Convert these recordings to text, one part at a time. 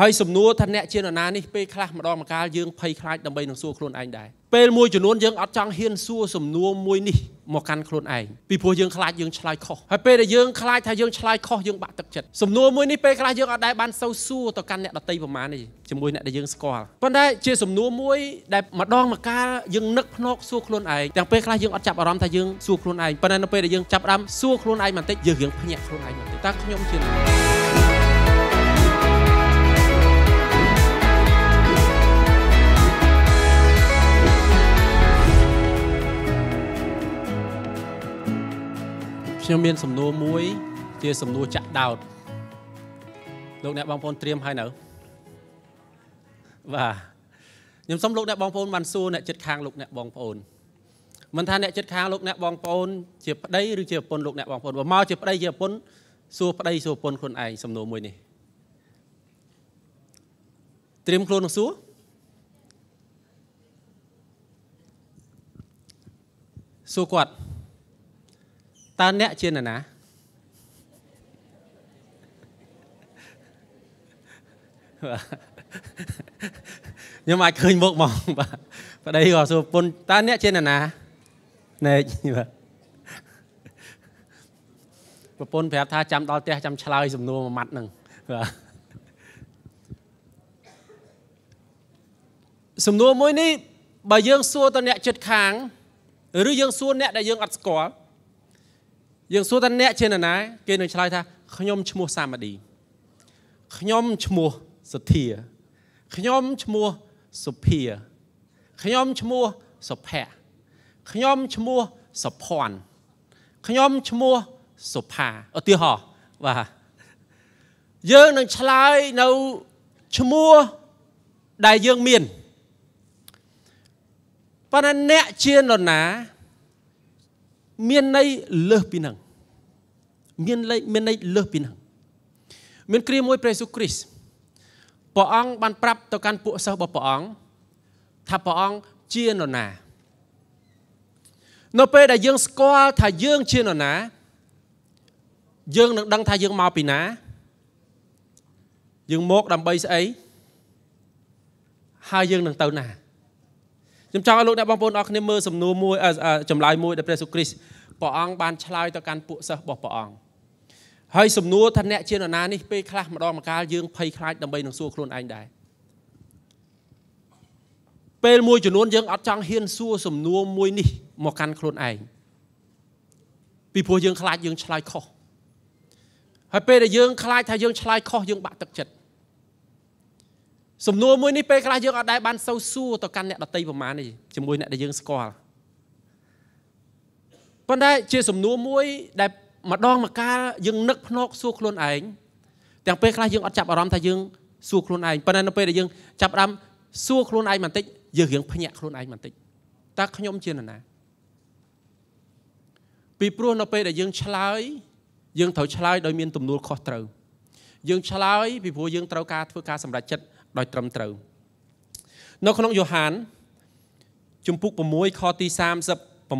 ហើយសំណួរថាអ្នកជានរណានេះពេលខ្លះម្ដងម្កាលយើងភ័យខ្លាចដើម្បីនឹងសួរខ្លួនឯងដែរពេលមួយចំនួនយើងអត់ចង់ហ៊ានសួរសំណួរមួយនេះមកកាន់ខ្លួនឯងពីព្រោះយើងខ្លាចយើងឆ្លើយខុសហើយពេលដែលយើងខ្លាចថាយើងឆ្លើយខុសយើងបាក់ទឹកចិត្តសំណួរមួយនេះពេលខ្លះយើងអត់ដែរបានសូវសួរទៅកាន់អ្នកដតីប្រមាណទេជាមួយអ្នកដែលយើងស្គាល់ប៉ុន្តែជាសំណួរមួយដែលម្ដងម្កាលយើងនឹកភ្នែកសួរខ្លួនឯងទាំងពេលខ្លះយើងអត់ចាប់អារម្មណ៍ថាយើងសួរខ្លួនឯងប៉ុន្តែនៅពេលដែលយើងចាប់អារម្មណ៍សួរខ្លួនឯងបន្តិចយើងរៀងភ្ញាក់ខ្លួនឯងបន្តិចតើខ្ញុំជានរណាខ្ញុំមានសំណួរមួយ ជា សំណួរចាក់ដោតលោកអ្នកបងប្អូនត្រៀមហើយនៅបាទខ្ញុំសូមលោកអ្នកបងប្អូនបានសួរអ្នកចិត្តខាងលោកអ្នកបងប្អូនមិនថាអ្នកចិត្តខាងលោកអ្នកបងប្អូន ជាប្តីឬជាប្រពន្ធលោកអ្នកបងប្អូនបើមកជាប្តីជាប្រពន្ធសួរប្តីសួរប្រពន្ធខ្លួនឯងសំណួរមួយនេះត្រៀមខ្លួននឹងសួរសួរគាត់តើអ្នកជានរណាខ្ញុំអាចឃើញមុខមកបាទប្តីក៏សួរពុនតើអ្នកជានរណាណែកបាទប្រពន្ធប្រាប់ថាចាំដល់ផ្ទះចាំឆ្លើយ សំណួរមួយម៉ាត់ហ្នឹងបាទសំណួរមួយនេះបើយើង សួរទៅអ្នកចិត្តខាងឬយើងសួរអ្នកដែលយើងអត់ស្គាល់យើងសួរថាអ្នកជានរណាគេនឹងឆ្លើយថាខ្ញុំឈ្មោះសាមឌីខ្ញុំឈ្មោះសុធាខ្ញុំឈ្មោះសុភាខ្ញុំឈ្មោះសុភ័ក្រខ្ញុំឈ្មោះសុភ័ណ្ឌខ្ញុំឈ្មោះសុផាឧទាហរណ៍បាទយើងនឹងឆ្លើយនៅឈ្មោះដែលយើងមានប៉ុន្តែអ្នកជានរណាមានន័យលើសពីនឹងមានន័យមានន័យលើសពីនឹងមាន គ្រាមួយព្រះយេស៊ូវគ្រីស្ទព្រះអង្គបានប្រាប់ទៅកាន់ពួកសិស្សរបស់ព្រះអង្គថាព្រះអង្គជានរណានៅពេលដែលយើង ស្គាល់ថាយើងជានរណា យើង នឹងដឹងថាយើងមកពីណា យើងមកដើម្បីស្អីហើយយើង នឹងទៅណាខ្ញុំចង់ឲ្យលោកអ្នកបងប្អូនអរគ្នាមើលសំណួរមួយចម្លើយមួយដែលព្រះសុគ្រីស្ទព្រះអង្គបានឆ្លើយទៅកាន់ពួកសិស្សរបស់ព្រះអង្គហើយសំណួរថាអ្នក ជានរណានេះពេលខ្លះម្ដងម្កាលយើងភ័យខ្លាចដើម្បីនឹងសួរខ្លួនឯងដែរពេលមួយចំនួនយើងអត់ចង់ហ៊ានសួរសំណួរមួយនេះមកកាន់ខ្លួនឯងពីព្រោះយើងខ្លាចយើងឆ្លើយខុសហើយពេលដែលយើងខ្លាចថាយើងឆ្លើយខុសយើងបាក់ទឹកចិត្តសំណួរមួយនេះពេលខ្លះយើងអត់ដែរបានសូវសួរទៅកាន់អ្នកដតីប្រមាណនេះជាមួយអ្នកដែលយើងស្គាល់ប៉ុន្តែជាសំណួរមួយ ដែលម្ដងម្កាលយើងនឹកភ្នែកសួរខ្លួនឯងទាំងពេលខ្លះយើងអត់ចាប់អារម្មណ៍ថាយើងសួរខ្លួនឯងប៉ុន្តែនៅពេលដែលយើងចាប់អារម្មណ៍សួរខ្លួនឯងបន្តិចយើងរៀងភ្ញាក់ខ្លួនឯងបន្តិចតើខ្ញុំជានរណាពីព្រោះនៅពេលដែលយើងឆ្លើយយើងត្រូវឆ្លើយដោយមានទំនួលខុសត្រូវយើងឆ្លើយពីព្រោះយើងត្រូវការធ្វើការសម្រេចចិត្តដោយត្រឹមត្រូវនៅក្នុងយ៉ូហាន ជំពូក6ខទី38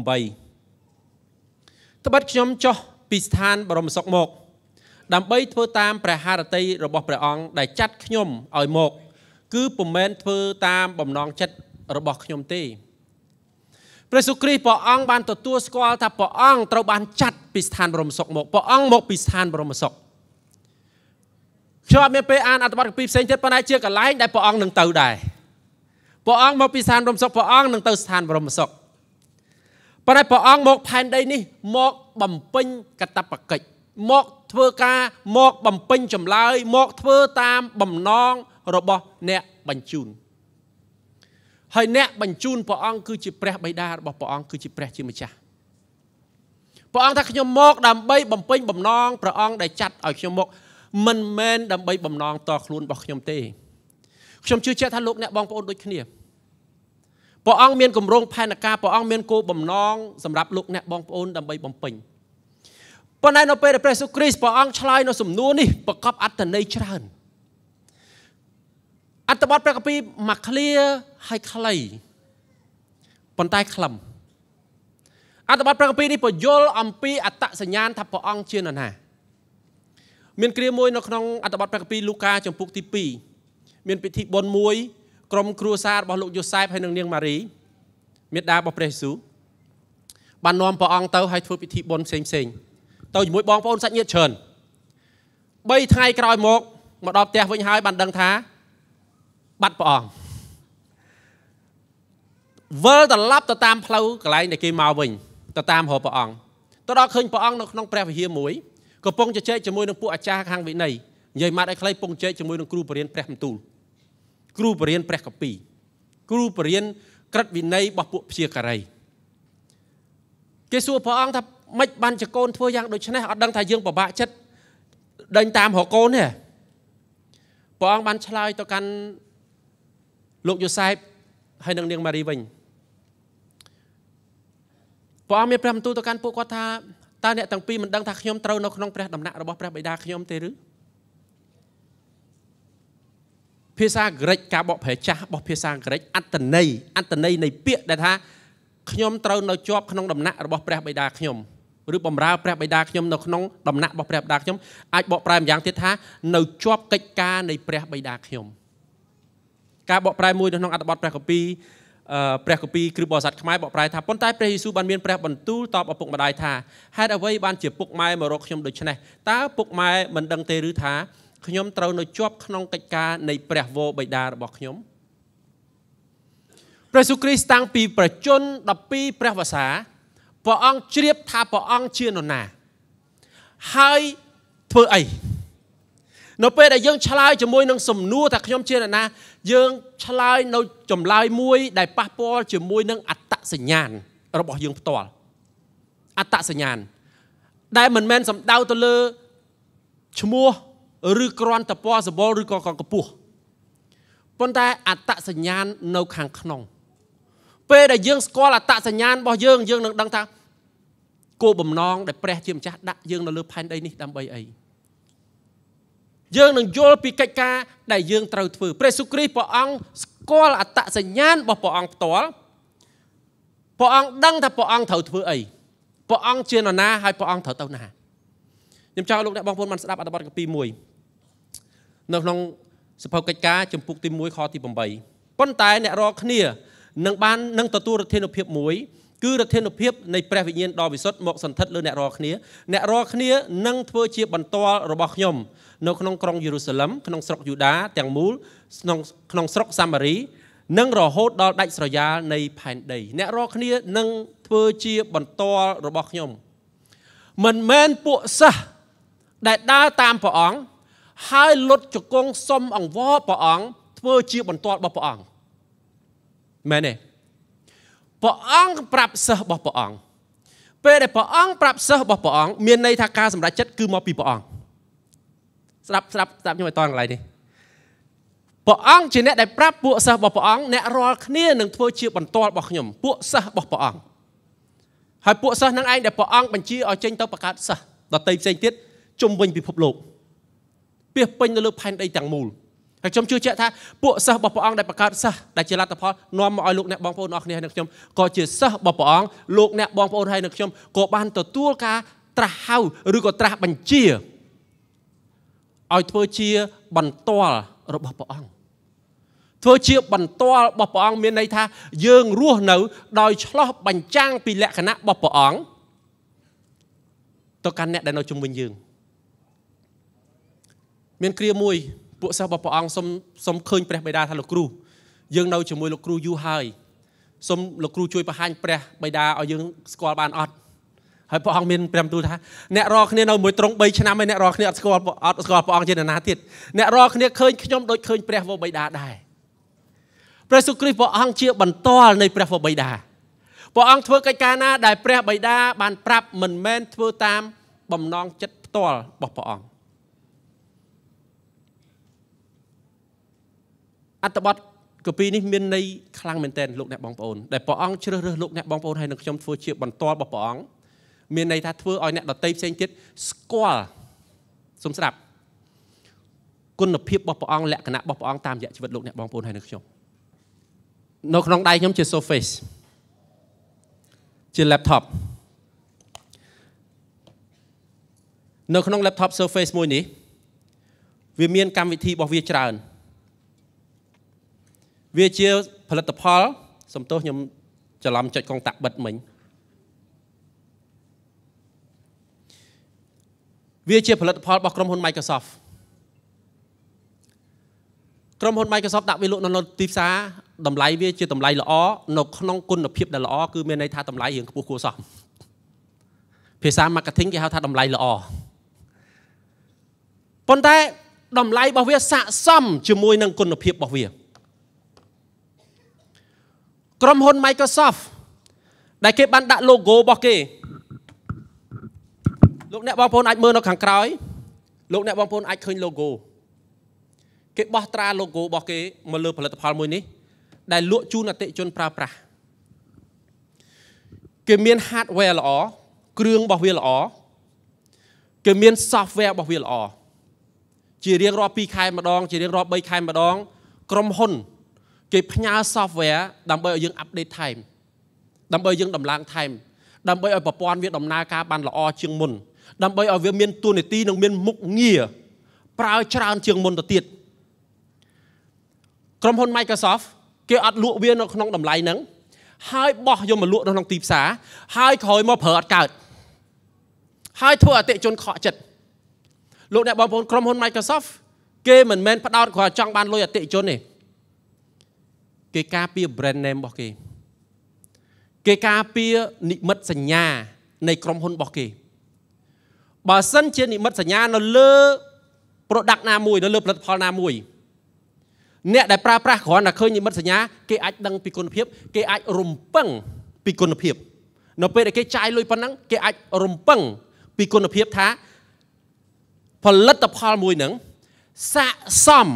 ត្បិតខ្ញុំចុះពីស្ថានបរមសុខមកដើម្បីធ្វើតាមព្រះハរតីរបស់ព្រះអង្គដែលចាត់ខ្ញុំឲ្យមក គឺពុំមែនធ្វើតាមបំណងចិត្តរបស់ខ្ញុំទេព្រះសុគ្រីស្ទព្រះអង្គបានទទួលស្គាល់ថាព្រះអង្គត្រូវបានចាត់ពីស្ថានបរមសុខមកព្រះអង្គមកពីស្ថានបរមសុខខ្ញុំអត់មានពេលអានអត្ថបទគម្ពីរផ្សេងទៀតប៉ុន្តែជាកន្លែងដែលព្រះអង្គនឹងទៅដែរព្រះអង្គមកពីស្ថានព្រមសុខព្រះអង្គនឹងទៅស្ថានព្រមសុខប៉ុន្តែព្រះអង្គមកផែនដីនេះមកបំពេញកតបកិច្ចមកធ្វើការមកបំពេញចម្លើយមកធ្វើតាមបំណងរបស់អ្នកបញ្ជូនហើយអ្នកបញ្ជូនព្រះអង្គគឺជាព្រះបិតារបស់ព្រះអង្គគឺជាព្រះជាម្ចាស់ព្រះអង្គថាខ្ញុំមក ដើម្បីបំពេញបំណងព្រះអង្គដែលចាត់ឲ្យខ្ញុំមកមិនមែនដើម្បីបំណងតខ្លួនរបស់ខ្ញុំទេខ្ញុំជឿជាក់ថាលោក អ្នកបងប្អូនដូចគ្នាព្រះអង្គមានគម្រោងផែនការព្រះអង្គមានគោលបំណងសម្រាប់លោកអ្នកបងប្អូនដើម្បីបំពេញប៉ុន្តែនៅពេលដែលព្រះសុគ្រីស្ទព្រះអង្គឆ្លើយនៅ សំណួរនេះប្រកបអត្តន័យច្រើនអត្តបទព្រះគម្ពីរមកឃ្លាហើយខ្លីប៉ុន្តែខ្លឹមអត្តបទព្រះគម្ពីរនេះពយល់អំពីអត្តសញ្ញាណថាព្រះអង្គជានរណាមានគ្រាមួយនៅក្នុងអត្ថបទព្រះគម្ពីរលូកាចំពុកទី2មានពិធីបុណ្យមួយក្រុមគ្រួសាររបស់លោកយូសែបហើយនិងនាងម៉ារីមេដារបស់ព្រះយេស៊ូវបាននាំព្រះអង្គទៅហើយធ្វើពិធីបុណ្យផ្សេងផ្សេង ទៅជាមួយបងប្អូនសាច់ញាតិច្រើន3ថ្ងៃក្រោយមកមកដល់ផ្ទះវិញហើយបានដឹងថាបាត់ព្រះអង្គវិលត្រឡប់ទៅតាមផ្លូវកន្លែងដែលគេមកវិញទៅតាមរកព្រះអង្គទៅដល់ឃើញព្រះអង្គនៅក្នុងព្រះវិហារមួយកំពុងជជែកជាមួយនឹងពួកអាចារ្យខាងវិន័យនិយាយម៉ាត់ឲ្យខ្លីពងជែកជាមួយនឹងគ្រូបរិញ្ញាព្រះមន្ទូលគ្រូបរិញ្ញាព្រះកពី គ្រូបរិញ្ញាក្រិតវិន័យរបស់ពួកព្យាការីគេសួរព្រះអង្គថាមិនបានចកូនធ្វើយ៉ាងដូចនេះអត់ដឹងថាយើងពិបាកចិត្តដេញតាមរកូនទេព្រះអង្គបានឆ្លើយទៅកាន់លោកយូសែបហើយនឹងនាងម៉ារីវិញព្រះអង្គមានព្រះបន្ទូលទៅកាន់ពួកគាត់ថាតើអ្នកទាំងពីរមិនដឹងថាខ្ញុំត្រូវនៅក្នុងព្រះដំណាក់របស់ព្រះបិតាខ្ញុំទេឬភាសាក្រិចការបកប្រែចាស់របស់ភាសាក្រិចអត្តន័យអត្តន័យនៃពាក្យដែលថាខ្ញុំត្រូវនៅជាប់ក្នុង ដំណាក់របស់ព្រះបិតាខ្ញុំឬបំរើព្រះបិតាខ្ញុំនៅក្នុងដំណាក់របស់ព្រះបិតាខ្ញុំអាចបកប្រែម្យ៉ាងទៀតថានៅជាប់កិច្ចការនៃព្រះបិតាខ្ញុំការបកប្រែមួយនៅក្នុងអត្ថបទព្រះកាពីរព្រះគម្ពីរគ្រឹះបរិស័ទខ្មែរបកប្រែថាប៉ុន្តែព្រះយេស៊ូវបានមានព្រះបន្ទូលតបឪពុកម្ដាយថាហេតុអ្វីបានជាពុកម៉ែមករកខ្ញុំដូច្នេះតើពុកម៉ែមិនដឹងទេឬថាខ្ញុំត្រូវនៅជាប់ក្នុងកិច្ចការនៃព្រះវរបិតារបស់ខ្ញុំព្រះយេស៊ូវគ្រីស្ទតាំងពីប្រជជន12ព្រះវស្សាព្រះអង្គជ្រាបថាព្រះអង្គជានរណាហើយធ្វើអីនៅពេលដែលយើងឆ្លើយជាមួយនឹងសំណួរថាខ្ញុំជាអ្នកណាយើងឆ្លើយនៅចម្លើយមួយ ដែលប៉ះពាល់ជាមួយនឹងអត្តសញ្ញាណរបស់យើងផ្ទាល់អត្តសញ្ញាណដែលមិនមែនសំដៅទៅលើឈ្មោះឬក្រាន់តពណ៌សម្បល់ឬក៏កពស់ប៉ុន្តែអត្តសញ្ញាណនៅខាងក្នុង ពេលដែលយើងស្គាល់អត្តសញ្ញាណរបស់យើងយើង នឹងដឹងថាគោលបំណងដែលព្រះជាម្ចាស់ដាក់យើងនៅលើ ផែនដីនេះដើម្បីអីយើងនឹងយល់ពីកិច្ចការដែលយើងត្រូវធ្វើព្រះសុគ្រីព្រះអង្គស្គាល់អត្តសញ្ញាណរបស់ព្រះអង្គផ្ទាល់ព្រះអង្គដឹងថាព្រះអង្គត្រូវធ្វើអីព្រះអង្គជានរណាហើយព្រះអង្គត្រូវទៅណាខ្ញុំចង់លោកអ្នកបងប្អូនបានស្ដាប់អត្ថបទកាពី1នៅក្នុងសភៅកិច្ចការចំពុកទី1ខទី8ប៉ុន្តែអ្នករាល់គ្នានឹងបាននឹងទទួលរធានុភាពមួយគឺរធានុភាពនៃព្រះវិញ្ញាណដ៏វិសុទ្ធមកសន្ធិដ្ឋលើអ្នករាល់គ្នាអ្នករាល់គ្នានឹងធ្វើជាបន្ទាល់របស់ខ្ញុំនៅក្នុងក្រុងយេរូសាឡិមក្នុងស្រុកយូដាទាំងមូលក្នុងក្នុងស្រុក សាម៉ារី និងរហូតដល់ដាច់ស្រយាលនៃផែនដី អ្នករាល់គ្នានឹងធ្វើជាបន្ទាល់របស់ខ្ញុំ មិនមែនពួកសិស្សដែលដើរតាមព្រះអង្គហើយលុតជង្គង់សុំអង្វរព្រះអង្គធ្វើជាបន្ទាល់របស់ព្រះអង្គមែនទេព្រះអង្គប្រាប់សិស្សរបស់ព្រះអង្គពេលដែលព្រះអង្គប្រាប់សិស្សរបស់ព្រះអង្គមានន័យថាការសម្រេចចិត្តគឺមកពីព្រះអង្គស្ដាប់ស្ដាប់ស្ដាប់ខ្ញុំឲ្យតកន្លែងនេះព្រះអង្គជាអ្នកដែលប្រាប់ពួកសិស្សរបស់ព្រះអង្គអ្នករាល់គ្នានឹងធ្វើជាបន្ទាល់របស់ខ្ញុំពួកសិស្សរបស់ព្រះអង្គហើយពួកសិស្សនឹងឯងដែលព្រះអង្គបញ្ជាឲ្យចេញទៅបង្កើតសិស្សដតីផ្សេងទៀតជុំវិញពិភពលោកពាសពេញនៅលើផែនដីទាំងមូលហើយខ្ញុំជឿជាក់ថាពួកសិស្សរបស់ព្រះអង្គដែលបង្កើតសិស្សដែលជាលទ្ធផលនាំមកឲ្យលោកអ្នកបងប្អូនអរគ្នានិងខ្ញុំក៏ជាសិស្សរបស់ព្រះអង្គលោកអ្នកបងប្អូនហើយនិងខ្ញុំក៏បានទទួលការត្រាស់ហៅឬក៏ត្រាស់បញ្ជាឲ្យធ្វើជា បន្ទាល់របស់ព្រះអង្គធ្វើជាបន្ទាល់របស់ព្រះអង្គមានន័យថា យើងរស់នៅដោយឆ្លោះបញ្ចាំងពីលក្ខណៈរបស់ព្រះអង្គទៅកាន់អ្នកដែលនៅជុំវិញយើងមានគ្រាមួយពួកសិស្សរបស់ព្រះអង្គសូមសូមឃើញព្រះបិតាថាលោកគ្រូយើងនៅជាមួយលោកគ្រូយូរហើយសូមលោកគ្រូជួយបង្ហាញព្រះបិតាឲ្យយើងស្គាល់បានអត់ហើយព្រះអង្គមានព្រមទូលថាអ្នករាល់គ្នានៅមួយត្រង់3ឆ្នាំហើយអ្នករាល់គ្នាអត់ស្គាល់អត់ស្គាល់ព្រះអង្គជាណាទៀតអ្នករាល់គ្នាឃើញខ្ញុំដូចឃើញព្រះវរបិតាដែរព្រះសុគ្រីស្ទព្រះអង្គជា បន្តលនៃព្រះវរបិតាព្រះអង្គធ្វើកិច្ចការណាដែលព្រះបិតាបានប្រាប់មិនមែនធ្វើតាមបំណងចិត្តផ្ទាល់របស់ព្រះអង្គត្តបទកពីនេះមានន័យខ្លាំងមែនទែនលោកអ្នកបងប្អូនដែលព្រះអង្គជ្រើសរើសលោកអ្នកបងប្អូនហើយនឹងខ្ញុំធ្វើជាបន្ទាល់របស់ព្រះអង្គមានន័យថាធ្វើឲ្យអ្នកដតីផ្សេងទៀតស្គាល់សូមស្ដាប់គុណភាពរបស់ព្រះអង្គលក្ខណៈរបស់ព្រះអង្គតាមរយៈជីវិតលោកអ្នកបងប្អូនហើយនឹងខ្ញុំនៅក្នុងដៃខ្ញុំជា Surface ជា laptop នៅក្នុង laptop Surface មួយនេះវាមានកម្មវិធីរបស់វាច្រើនវាជាផលិតផល សំទោសខ្ញុំច្រឡំចុចកងតាក់បិទមិញវាជាផលិតផលរបស់ក្រុមហ៊ុន Microsoft ក្រុមហ៊ុន Microsoft ដាក់វាលក់នៅទីផ្សារតម្លៃវាជា តម្លៃល្អនៅក្នុងគុណភាពដែលល្អគឺមានន័យថាតម្លៃរៀងខ្ពស់គួរសមភាសា marketing គេហៅ ថាតម្លៃល្អប៉ុន្តែតម្លៃរបស់វាស័ក្តិសមជាមួយនឹងគុណភាពរបស់វាក្រុមហ៊ុន Microsoft ដែលគេបានដាក់ logo របស់គេលោកអ្នកបងប្អូនអាចមើលនៅខាងក្រោយលោកអ្នកបងប្អូនអាចឃើញ logo គេបោះត្រា logo របស់គេមកលើ ផលិតផលមួយនេះ ដែលលក់ជូនអតិជនប្រើប្រាស់គេមាន hardware ល្អគ្រឿងរបស់វាល្អគេមាន software របស់វាល្អជារៀងរាល់2ខែម្ដងជារៀងរាល់3ខែម្ដង ក្រុមហ៊ុនគេផ្ញើ software ដើម្បីឲ្យយើង update time ដើម្បីយើង ដំឡើង time ដើម្បីឲ្យប្រព័ន្ធវាដំណើរការបាន ល្អជាងមុន ដើម្បីឲ្យវា មានទូនីតិនិងមាន មុខងារ ប្រើច្រើនជាងមុនទៅទៀតក្រុមហ៊ុន Microsoft គេ អត់លក់វានៅក្នុងតម្លៃហ្នឹងហើយបោះយកមកលក់នៅក្នុងទីផ្សារហើយក្រោយមកប្រើអត់កើតហើយធ្វើអតិជនខកចិត្តលោកអ្នកបងប្អូនក្រុមហ៊ុន Microsoft គេមិនមែនផ្ដោតគ្រាន់ចង់បានលុយអតិជនទេគេការពារ brand name របស់គេគេការពារនិមិត្តសញ្ញា នៃក្រុមហ៊ុនរបស់គេបើសិនជានិមិត្តសញ្ញានៅលើ product ណាមួយ នៅលើផលិតផលណាមួយ អ្នកដែលប្រើប្រាស់គ្រាន់តែឃើញនិមិត្តសញ្ញាគេអាចដឹងពីគុណភាព គេអាចរំពឹងពីគុណភាព នៅពេលដែលគេចាយលុយប៉ុណ្ណឹងគេអាចរំពឹង ពីគុណភាពថាផលិតផលមួយនឹងស័កសម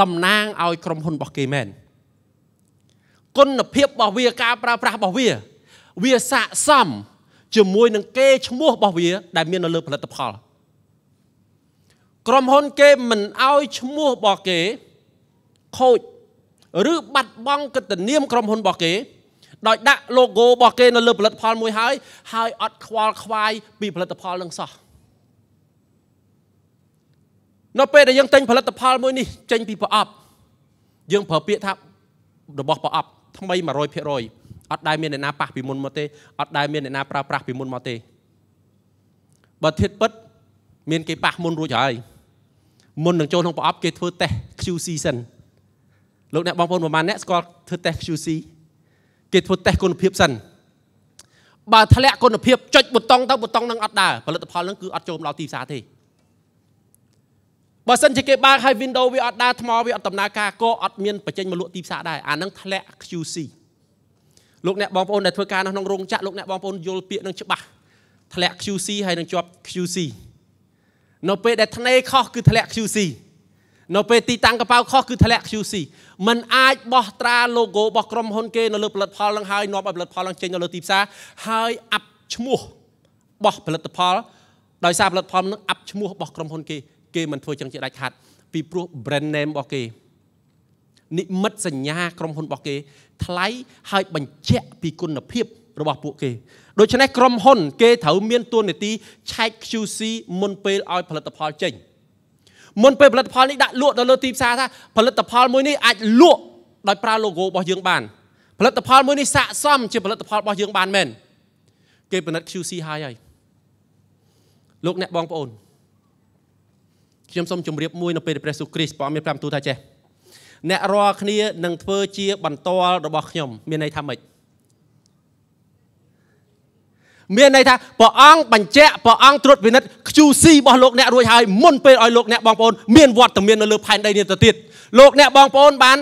តំណាងឲ្យក្រុមហ៊ុនរបស់គេមែន។គុណភាពរបស់វាការប្រើប្រាស់របស់វា វាស័ក្តិសមជាមួយ នឹងគេឈ្មោះរបស់វា ដែលមាននៅលើផលិតផលក្រុមហ៊ុនគេមិនអោយឈ្មោះរបស់គេខូចឬបាត់បង់កិត្តិនាមក្រុមហ៊ុនរបស់គេដោយដាក់ logo របស់គេនៅលើ ផលិតផលមួយហើយហើយអត់ខ្វល់ខ្វាយពីផលិតផលនឹងសោះនៅពេលដែលយើងទិញផលិតផលមួយនេះចេញពីប្រអប់យើងប្រើពាក្យថារបស់ប្រអប់ថ្មី100%អត់ដែលមានអ្នកណាប៉ះពីមុនមកទេអត់ដែលមានអ្នកណាប្រើប្រាស់ពីមុនមកទេបើធៀបពិតមានគេប៉ះមុនរួចហើយមុននឹងចូលក្នុងប្រអប់គេធ្វើតេស្ត QC សិនលោកអ្នកបងប្អូនប្រហែលអ្នកស្គាល់ធ្វើតេស្ត QC គេធ្វើតេស្តគុណភាពសិនបើធ្លាក់គុណភាពចុចប៊ូតុងទៅប៊ូតុងនឹងអត់ដើរផលិតផលនឹងគឺអត់ចូលមកដល់ទីផ្សារទេបើសិនជាគេបើកឲ្យ window វាអត់ដើរថ្មវាអត់ដំណើរការក៏អត់មានបញ្ចេញមកលក់ទីផ្សារដែរអានឹងធ្លាក់ QC លោកអ្នកបងប្អូនដែលធ្វើការនៅក្នុងរោងចក្រលោកអ្នកបងប្អូនយល់ពាក្យនឹងច្បាស់ធ្លាក់ QC ហើយនឹងជាប់ QC នៅពេលដែលថ្នេរខុសគឺធ្លាក់ QC នៅពេលទីតាំងកប៉ាល់ខុសគឺធ្លាក់ QC มันអាចបោះត្រា logo របស់ក្រុមហ៊ុនគេនៅលើផលិតផលនឹងហើយនាំឲ្យផលិតផលនឹងចេញនៅលើទីផ្សារហើយអាប់ឈ្មោះបោះផលិតផល ដោយសារផលិតផលនឹងអាប់ឈ្មោះរបស់ក្រុមហ៊ុនគេគេមិនធ្វើចឹងជាដាច់ខាតពីព្រោះ brand name របស់គេនិមិត្តសញ្ញាក្រុមហ៊ុនរបស់គេ ថ្លៃហើយបញ្ជាក់ពីគុណភាព របស់ពួកគេដូច្នេះក្រុមហ៊ុន គេត្រូវមានទួនាទីឆែក QC មុនពេលឲ្យផលិតផលចេញមុនពេលផលិតផលនេះដាក់លក់ដល់លើទីផ្សារថាផលិតផល មួយនេះអាចលក់ដោយប្រើ logo របស់យើងបាន ផលិតផលមួយនេះស័ក្តិសមជាផលិតផលរបស់យើងបានមែនគេពិនិត្យ QC ហើយហើយលោកអ្នកបងប្អូនខ្ញុំសូមជម្រាបមួយនៅពេលព្រះសុគ្រីស្ទព្រះមានប្រាំទូថាចេះអ្នករាល់គ្នានឹងធ្វើជា បន្ទាល់របស់ខ្ញុំ មានន័យថាម៉េចមានន័យថាព្រះអង្គបញ្ជាក់ព្រះអង្គត្រួតពិនិត្យ QC របស់លោកអ្នករួចហើយមុនពេលឲ្យលោកអ្នកបងប្អូនមានវត្តមាននៅលើផែនដីនេះទៅទៀតលោកអ្នកបងប្អូន បាន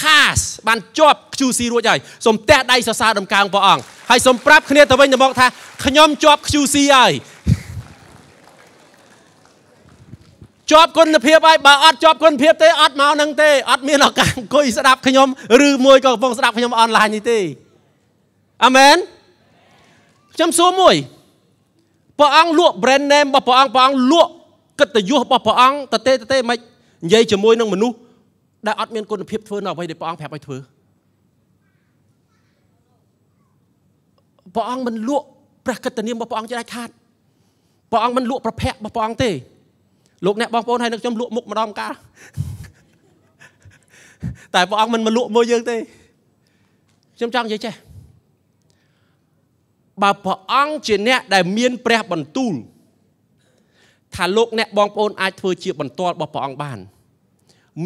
pass បានជាប់ QC រួចហើយសូមទះដៃសរសើរដំកើងព្រះអង្គហើយសូមប្រាប់គ្នាទៅវិញទៅមកថាខ្ញុំជាប់ QC ហើយជាប់គុណភាពហើយបើអត់ជាប់គុណភាពទេ អត់មកនឹងទេអត់មានឱកាសអង្គុយស្ដាប់ខ្ញុំឬមួយក៏កំពុងស្ដាប់ខ្ញុំអនឡាញនេះទេអាមែនខ្ញុំសួរមួយព្រះអង្គលក់ brand name របស់ព្រះអង្គព្រះអង្គលក់កិត្តិយសរបស់ព្រះអង្គតទេតទេមិននិយាយជាមួយនឹងមនុស្សដែលអត់មានគុណភាពធ្វើនៅអ្វីដែលព្រះអង្គប្រាប់ឲ្យធ្វើព្រះអង្គមិនលក់ព្រះកិត្តិនាមរបស់ព្រះអង្គជាដាច់ខាតព្រះអង្គមិនលក់ប្រភ័ក្ររបស់ព្រះអង្គទេលោកអ្នកបងប្អូនហើយនឹងខ្ញុំលក់មុខម្ដងកាលតែព្រះអង្គមិនមកលក់មួយយើងទេខ្ញុំចង់និយាយចេះបើព្រះអង្គជាអ្នកដែល មានព្រះបន្ទូលថាលោកអ្នកបងប្អូនអាចធ្វើជាបន្ទាល់របស់ព្រះអង្គបាន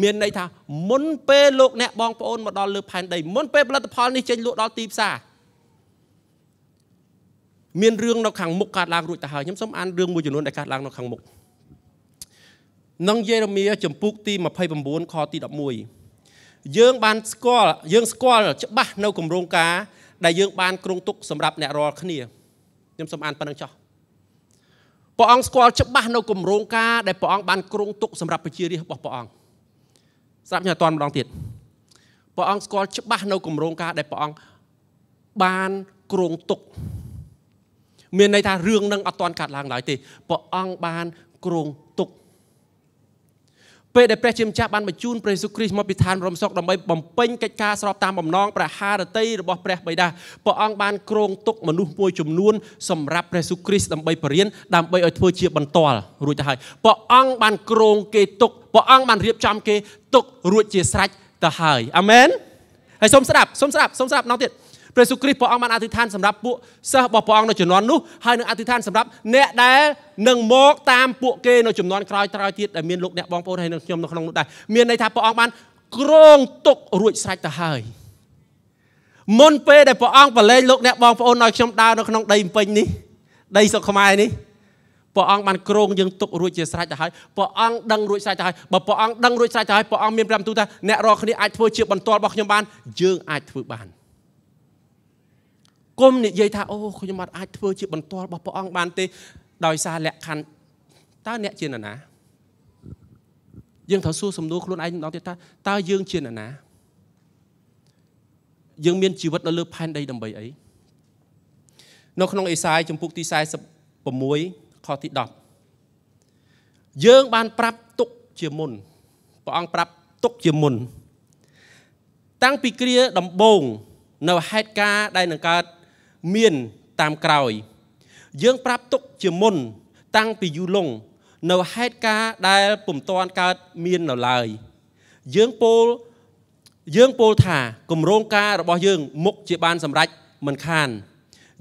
មានន័យថាមុនពេលលោកអ្នកបងប្អូនមកដល់លើផែនដីមុនពេលផលិតផលនេះចេញលក់ដល់ទីផ្សារមានរឿងនៅខាងមុខកើតឡើងរួចទៅហើយខ្ញុំសូមអានរឿងមួយចំនួនដែលកើតឡើងនៅខាងមុខនិងយេរេមៀចំពុកទី29ខទី11យើងបានស្គាល់យើងស្គាល់ច្បាស់នៅគម្រោងការដែលយើងបានគ្រងទុកសម្រាប់អ្នករាល់គ្នាខ្ញុំសូមអានប៉ុណ្្នឹងចោះព្រះអង្គស្គាល់ច្បាស់នៅគម្រោងការដែលព្រះអង្គបានគ្រងទុកសម្រាប់ប្រជារាស្ត្ររបស់ព្រះអង្គស្រាប់ខ្ញុំអត់ម្ដងទៀតព្រះអង្គស្គាល់ច្បាស់នៅគម្រោងការដែលព្រះអង្គបានគ្រងទុកមានន័យថារឿងនឹងអត់ទាន់កាត់ឡើងឡើយទេព្រះអង្គបានគ្រងទុកពេលដែលព្រះជាម្ចាស់បានបញ្ជូនព្រះយេស៊ូវគ្រីស្ទមកពីឋានរំសោកដើម្បីបំពេញកិច្ចការស្របតាមបំណងព្រះハរតីរបស់ព្រះបិតាព្រះអង្គបានគ្រងទុកមនុស្សមួយចំនួនសម្រាប់ព្រះយេស៊ូវគ្រីស្ទដើម្បីបរៀនដើម្បីឲ្យធ្វើជាបន្ទាល់រួចទៅហើយព្រះអង្គបានគ្រងគេទុកព្រះអង្គបានរៀបចំគេទុករួចជាស្រេចទៅហើយអាមែនហើយសូមស្ដាប់សូមស្ដាប់សូមស្ដាប់ណោះទៀតព្រះសុគ្រីស្ទព្រះអង្គបានអធិដ្ឋានសម្រាប់ពួកសិស្សរបស់ព្រះអង្គនៅជំនាន់នោះហើយនឹងអធិដ្ឋានសម្រាប់អ្នកដែលនឹងមកតាមពួកគេនៅជំនាន់ក្រោយៗទៀតដែលមានលោកអ្នកបងប្អូនហើយនឹងខ្ញុំនៅក្នុងនោះដែរមានន័យថាព្រះអង្គបានក្រងទុករួចស្រេចទៅហើយមុនពេលដែលព្រះអង្គបលែងលោកអ្នកបងប្អូនឲ្យខ្ញុំដើរនៅក្នុងដីពេញនេះដីសុខខ្មែរនេះព្រះអង្គបានក្រងយើងទុករួចជាស្រេចទៅហើយព្រះអង្គដឹងរួចស្រេចទៅហើយបើព្រះអង្គដឹងរួចស្រេចទៅហើយព្រះអង្គមានប្រាំទូថាអ្នករាល់គ្នាអាចធ្វើជាបន្ទាល់របស់ខ្ញុំបានយើងអាចធ្វើបានគុំនិយាយថាអូខ្ញុំអត់អាចធ្វើជាបន្ទាល់របស់ព្រះអង្គបានទេដោយសារលក្ខខណ្ឌតើអ្នកជានរណាយើងត្រូវសួរសំណួរខ្លួនឯងម្ដងទៀតថាតើយើងជានរណាយើងមានជីវិតនៅលើផែនដីដើម្បីអីនៅក្នុងអេសាយជំពូកទី46ខទី10យើងបានប្រាប់ទុកជាមុនព្រះអង្គប្រាប់ទុកជាមុន តាំងពីគ្រាដំបូង នៅហេតុការដែលនឹងកើតមានតាមក្រោយ យើង ប្រាប់ទុកជាមុន តាំងពីយូរលង់នៅហេតុការដែលពុំតាន់កើតមាននៅឡើយយើងពោលយើងពោលថាគម្រោងការរបស់យើង មុខជាបានសម្រេចមិនខាន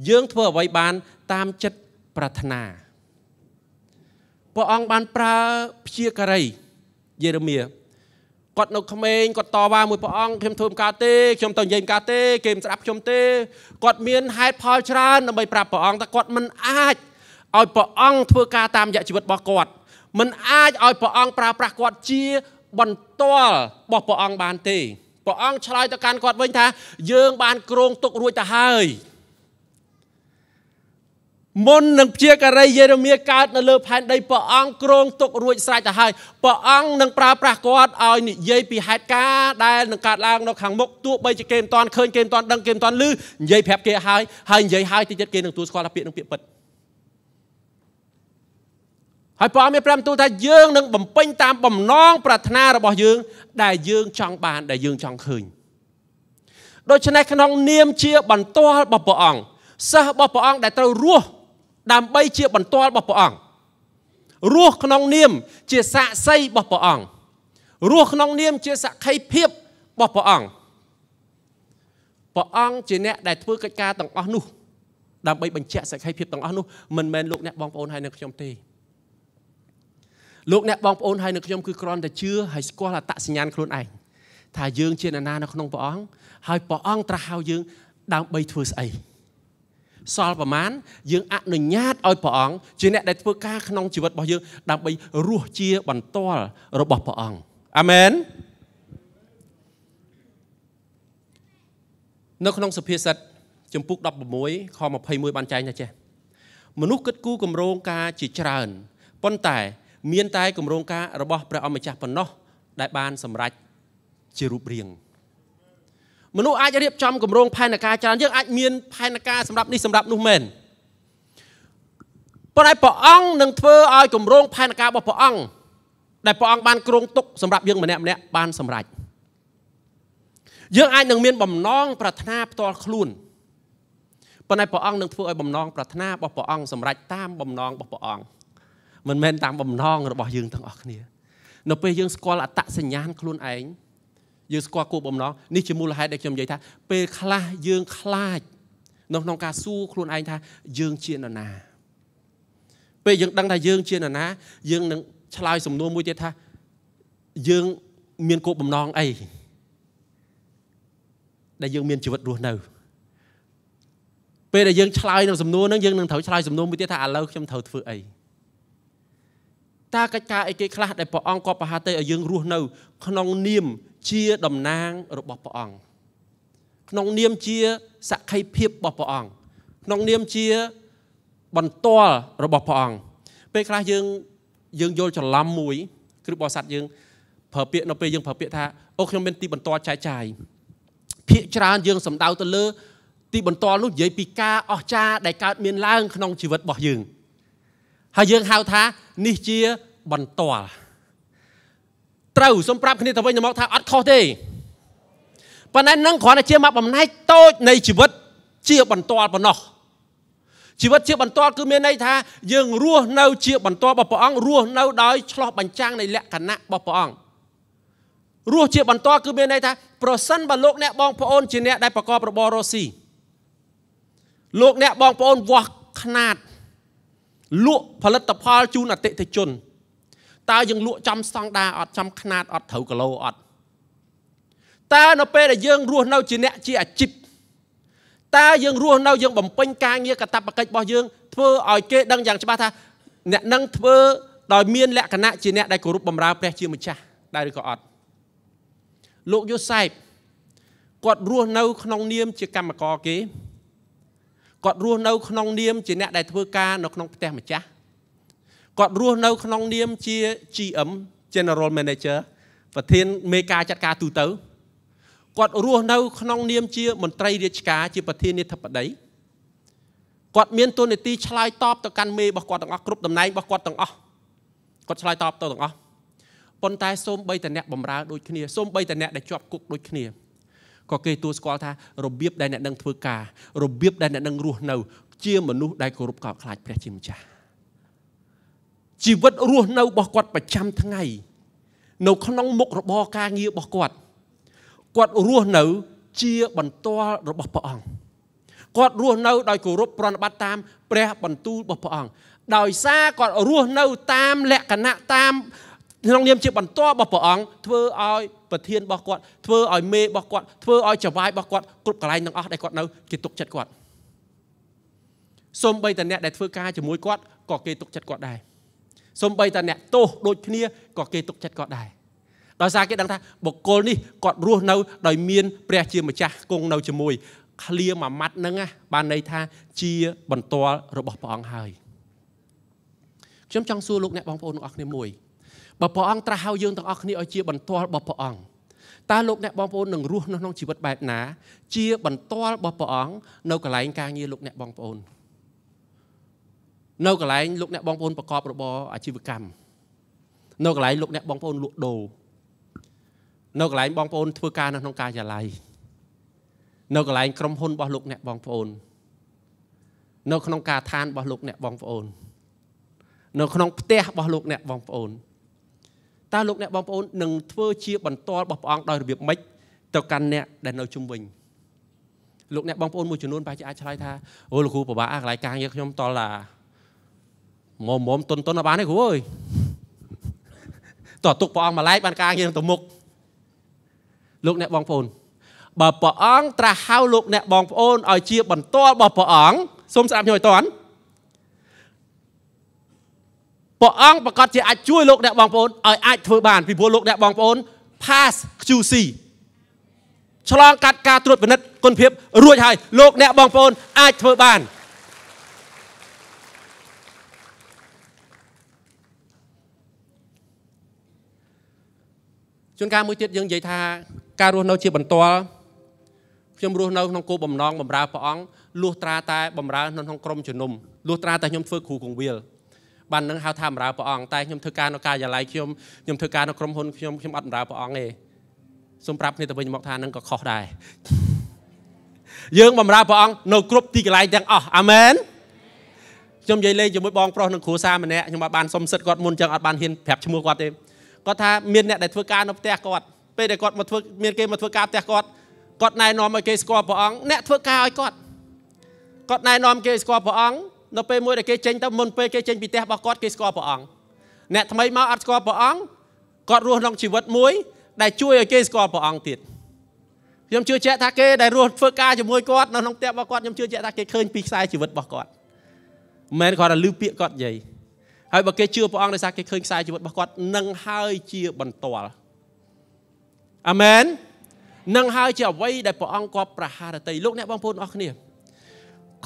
យើងធ្វើអ្វីបានតាមចិត្តប្រាថ្នាព្រះអង្គបានប្រើព្យាការីយេរេមៀគាត់នៅក្មេងគាត់តវ៉ាមួយព្រះអង្គខ្ញុំធ្វើការទេខ្ញុំទៅនិយាយការទេគេមិនស្ដាប់ខ្ញុំទេគាត់មានហេតុផលច្រើនដើម្បីប្រាប់ព្រះអង្គតែគាត់មិនអាចឲ្យព្រះអង្គធ្វើការតាមរយៈជីវិតរបស់គាត់មិនអាចឲ្យព្រះអង្គប្រើប្រាស់គាត់ជាបន្ទាល់របស់ព្រះអង្គបានទេព្រះអង្គឆ្លើយទៅកាន់គាត់វិញថា យើងបានគ្រងទុករួចទៅហើយមុននឹងព្យាការីយេរេមៀកើតនៅលើផែនដីព្រះអង្គគ្រងទុករួចស្រេចទៅហើយព្រះអង្គនឹងប្រើប្រាស់គាត់ឲ្យនិយាយពីហេតុការណ៍ដែលនឹងកើតឡើងនៅខាងមុខទោះបីជាគេមិនទាន់ឃើញគេមិនទាន់ដឹងគេមិនទាន់ឮនិយាយប្រាប់គេហើយហើយនិយាយហើយតិចទៀតគេនឹងទទួលស្គាល់ថាពាក្យនឹងពាក្យពិតហើយព្រះអង្គមានប្រាប់ទូលថាយើងនឹងបំពេញតាមបំណងប្រាថ្នារបស់យើង ដែលយើងចង់បានដែលយើងចង់ឃើញដូច្នេះក្នុងនាមជាបន្ទាល់របស់ព្រះអង្គសិស្សរបស់ព្រះអង្គដែលត្រូវរស់ដើម្បីជាបន្ទាល់របស់ព្រះអង្គរស់ក្នុងនាមជាសាក្សីរបស់ព្រះអង្គរស់ក្នុងនាមជាសក្ខីភាពរបស់ព្រះអង្គព្រះអង្គជាអ្នកដែលធ្វើកិច្ចការទាំងអស់នោះដើម្បីបញ្ជាក់សក្ខីភាពទាំងអស់នោះមិនមែនលោកអ្នកបងប្អូនហើយនឹងខ្ញុំទេលោកអ្នកបងប្អូនហើយនឹងខ្ញុំគឺគ្រាន់តែជឿហើយស្គាល់អត្តសញ្ញាណខ្លួនឯងថាយើងជាអ្នកណានៅក្នុងព្រះអង្គហើយព្រះអង្គត្រាស់ហៅយើងដើម្បីធ្វើស្អីសល់ប្រមាណយើងអនុញ្ញាតឲ្យព្រះអង្គជាអ្នក ដែលធ្វើការក្នុងជីវិតរបស់យើងដើម្បីរស់ជាបន្ទាល់របស់ព្រះអង្គអាមែននៅក្នុងសុភាសិតចំពុក16ខ21បានចែងថាចេះមនុស្សគិតគូរគម្រោងការជាច្រើនប៉ុន្តែ មាន តែគម្រោងការរបស់ព្រះអម្ចាស់ប៉ុណ្ណោះដែលបាន សម្រេចជារូបរាង។មនុស្សអាចរៀបចំគម្រោងផែនការច្រើនយើងអាចមានផែនការសម្រាប់នេះសម្រាប់នោះមែនប៉ុន្តែព្រះអង្គនឹងធ្វើឲ្យគម្រោងផែនការរបស់ព្រះអង្គដែលព្រះអង្គបានគ្រោងទុកសម្រាប់យើង ម្នាក់ម្នាក់បានសម្រេចយើងអាចនឹងមានបំណងប្រាថ្នាផ្ទាល់ខ្លួនប៉ុន្តែព្រះអង្គនឹងធ្វើឲ្យបំណង ប្រាថ្នារបស់ព្រះអង្គសម្រេចតាមបំណង របស់ព្រះអង្គមិនមែនតាមបំណងរបស់យើងទាំងអស់គ្នា នៅពេលយើងស្គាល់អត្តសញ្ញាណខ្លួនឯងយើងស្គាល់គោលបំណងនេះជាមូលហេតុដែលខ្ញុំនិយាយថា ពេលខ្លះយើងខ្លាចនៅក្នុងការសួរខ្លួនឯងថាយើងជានរណា ពេលយើងដឹងថាយើងជានរណាយើងនឹងឆ្លើយសំណួរមួយទៀតថាយើងមានគោលបំណងអីដែលយើងមានជីវិតរស់នៅពេលដែលយើងឆ្លើយនឹងសំណួរហ្នឹងយើងនឹងត្រូវឆ្លើយសំណួរមួយទៀតថាឥឡូវខ្ញុំត្រូវធ្វើអីតើកិច្ចការអីគេខ្លះដែលព្រះអង្គគាត់ប្រហាទេឲ្យយើងរស់នៅក្នុងនាមជាតំណាងរបស់ព្រះអង្គក្នុងនាមជាសក្ខីភាពរបស់ព្រះអង្គក្នុងនាមជាបន្ទាល់របស់ព្រះអង្គពេលខ្លះយើងយើងយល់ច្រឡំមួយគឺបរិស័ទយើងប្រើពាក្យនៅពេលយើងប្រើពាក្យថាអូខ្ញុំមានទីបន្ទាល់ចែកចាយភាកច្រើនយើងសំដៅទៅលើទីបន្ទាល់នោះនិយាយពីការអស្ចារ្យដែលកើតមានឡើង ក្នុងជីវិតរបស់យើងហើយយើងហៅថានេះជាបន្ទាល់ត្រូវសូមប្រាប់គ្នាទៅវិញទៅមកថាអត់ខុសទេប៉ុន្តែនឹងគ្រាន់តែជាមកបំណែកតូច នៃជីវិតជាបន្ទាល់ប៉ុណ្ណោះជីវិតជាបន្ទាល់គឺមានន័យថាយើងរស់នៅ ជាបន្ទាល់របស់ព្រះអង្គរស់នៅដោយឆ្លោះបញ្ចាំងនៃលក្ខណៈរបស់ព្រះអង្គរស់ជាបន្ទាល់គឺមានន័យថាប្រសិនបើលោក អ្នកបងប្អូនជាអ្នកដែលប្រកបរបររស់ស៊ីលោកអ្នកបងប្អូនវាស់ខ្នាតលក់ផលិតផលជូនអតិថិជន តើយើងលក់ចំស្តង់ដារអត់ចំຂະຫນາດអត់ត្រូវគីឡូអត់តើនៅពេលដែលយើងរស់នៅជាអ្នកជាអាជីពតើយើងរស់នៅយើងបំពេញការងារកាតព្វកិច្ចរបស់យើង ធ្វើឲ្យគេដឹងយ៉ាងច្បាស់ថា អ្នកនឹងធ្វើដោយមានលក្ខណៈជាអ្នក ដែលគោរពបម្រើព្រះជាម្ចាស់ដែរឬក៏អត់លោកយូសែបគាត់រស់នៅ ក្នុងនាមជាកម្មករគេគាត់រស់នៅក្នុងនាមជាអ្នកដែលធ្វើការនៅក្នុងផ្ទះម្ចាស់គាត់រស់នៅក្នុងនាមជា GM General Manager ប្រធានមេការចាត់ការទូទៅគាត់រស់នៅ ក្នុងនាមជាមន្ត្រីរាជការជា ប្រធានាធិបតីគាត់មាន ទូនាទីឆ្លើយតបទៅកាន់មេរបស់គាត់ទាំងអស់គ្រប់តំណែងរបស់គាត់ទាំងអស់គាត់ឆ្លើយតបទៅទាំងអស់ប៉ុន្តែសូម្បីតែអ្នកបម្រើដូចគ្នាសូម្បីតែអ្នកដែលជាប់គុកដូចគ្នាក៏គេទួស្គាល់ថារបៀបដែលអ្នកនឹងធ្វើការរបៀបដែលអ្នកនឹងរស់នៅ ជាមនុស្សដែលគោរពកោតខ្លាចព្រះជាម្ចាស់ជីវិតរស់នៅរបស់គាត់ប្រចាំថ្ងៃ នៅក្នុងមុខរបរការងាររបស់គាត់គាត់រស់នៅជាបន្ទាល់របស់ព្រះអង្គគាត់រស់នៅ ដោយគោរពប្រណិប័តតាមព្រះបន្ទូលរបស់ព្រះអង្គដោយសារគាត់រស់នៅតាម លក្ខណៈតាមក្នុងនាមជាបន្ទាល់របស់ព្រះអង្គធ្វើឲ្យប្រធានរបស់គាត់ធ្វើឲ្យមេរបស់គាត់ធ្វើឲ្យចវាយរបស់គាត់គ្រប់កន្លែងទាំងអស់ដែលគាត់នៅគេទុកចិត្តគាត់សូម្បីតែអ្នកដែលធ្វើការជាមួយគាត់ក៏គេទុកចិត្តគាត់ដែរសូម្បីតែអ្នកទោសដូចគ្នាក៏គេទុកចិត្តគាត់ដែរដោយសារគេដឹងថាបុគ្គលនេះគាត់រស់នៅដោយមានព្រះជាម្ចាស់គង់នៅជាមួយឃ្លាមួយម៉ាត់ហ្នឹងបានន័យថាជាបន្ទាល់របស់ព្រះអង្គហើយខ្ញុំចង់សួរលោកអ្នកបងប្អូនទាំងអស់គ្នាមួយបើព្រះអង្គត្រាស់ហៅយើងទាំងអស់គ្នាឲ្យជាបន្ទាល់របស់ព្រះអង្គតើលោកអ្នកបងប្អូននឹងរស់នៅក្នុងជីវិតបែបណាជាបន្ទាល់របស់ព្រះអង្គនៅកន្លែងការងារលោកអ្នកបងប្អូននៅកន្លែងលោកអ្នកបងប្អូនប្រកបរបរអាជីវកម្មនៅកន្លែងលោកអ្នកបងប្អូនលក់ដូរនៅកន្លែងបងប្អូនធ្វើការនៅក្នុងការិយាល័យនៅកន្លែងក្រុមហ៊ុនរបស់លោកអ្នកបងប្អូន នៅក្នុងការឋានរបស់លោកអ្នកបងប្អូន នៅក្នុងផ្ទះរបស់លោកអ្នកបងប្អូនតើលោកអ្នកបងប្អូននឹងធ្វើជាបន្តរបស់ព្រះអង្គដោយរបៀបម៉េចទៅកាន់អ្នកដែលនៅជុំវិញលោកអ្នកបងប្អូនមួយចំនួនប្រហែលជាអាចឆ្លើយថាអូលោកគ្រូពិបាកអាកន្លែងការងារខ្ញុំតល់ឡាមុំមុំតុនតុនអត់បានទេគ្រូអើយតោះទុកព្រះអង្គមួយឡែកបានការងារនឹងទៅមុខលោកអ្នកបងប្អូនបើព្រះអង្គត្រាស់ហៅលោកអ្នកបងប្អូនឲ្យជាបន្ទាល់របស់ព្រះអង្គសូមស្ដាប់ខ្ញុំឲ្យតាន់ព្រះអង្គប្រកាសជាអាចជួយលោកអ្នកបងប្អូនឲ្យអាចធ្វើបានពីព្រោះលោកអ្នកបងប្អូន pass QC ឆ្លងកាត់ការត្រួតពិនិត្យគុណភាពរួចហើយលោកអ្នកបងប្អូនអាចធ្វើបានជួនកាលមួយទៀតយើងនិយាយថា ការរស់នៅជាបន្ទាល់ខ្ញុំរស់នៅក្នុងគោលបំណងបម្រើព្រះអង្គលុះត្រាតែបម្រើនៅក្នុងក្រុមជំនុំលុះត្រាតែខ្ញុំធ្វើគ្រូគង្វាលបាននឹងហៅថាអំរើព្រះអង្គតែខ្ញុំធ្វើការនៅការិយាល័យខ្ញុំខ្ញុំធ្វើការនៅក្រុមហ៊ុនខ្ញុំខ្ញុំអត់អំរើព្រះអង្គទេសូមប្រាប់គ្នាទៅវិញមកថានឹងក៏ខុសដែរយើងបំរើព្រះអង្គនៅគ្រប់ទីកន្លែងទាំងអស់អាមែនខ្ញុំនិយាយលេងជាមួយបងប្រុសនឹងគ្រូសាម្នាក់ខ្ញុំអត់បានសុំសិទ្ធគាត់មុនចឹងអត់បានហ៊ានប្រាប់ឈ្មោះគាត់ទេគាត់ថាមានអ្នកដែលធ្វើការនៅផ្ទះគាត់ពេលដែលគាត់មកធ្វើមានគេមកធ្វើការផ្ទះគាត់គាត់ណែនាំឲ្យគេស្គាល់ព្រះអង្គអ្នកធ្វើការឲ្យគាត់គាត់ណែនាំគេស្គាល់ព្រះអង្គនៅពេលមួយដែលគេចេញទៅមុនពេលគេចេញពីផ្ទះរបស់គាត់គេស្គាល់ព្រះអង្គអ្នកថ្មីមកអត់ស្គាល់ព្រះអង្គគាត់រស់ក្នុងជីវិតមួយដែលជួយឲ្យគេស្គាល់ព្រះអង្គទៀតខ្ញុំជឿជាក់ថាគេដែលរស់ធ្វើការជាមួយគាត់នៅក្នុងផ្ទះរបស់គាត់ខ្ញុំជឿជាក់ថាគេឃើញពីខ្សែជីវិតរបស់គាត់មិនមែនគាត់តែលឺពាក្យគាត់និយាយហើយបើគេជឿព្រះអង្គដោយសារគេឃើញខ្សែជីវិតរបស់គាត់នឹងហើយជាបន្ទាល់អាមែននឹងហើយជាអ្វីដែលព្រះអង្គគាត់ប្រហារតីលោកអ្នកបងប្អូនអស់គ្នា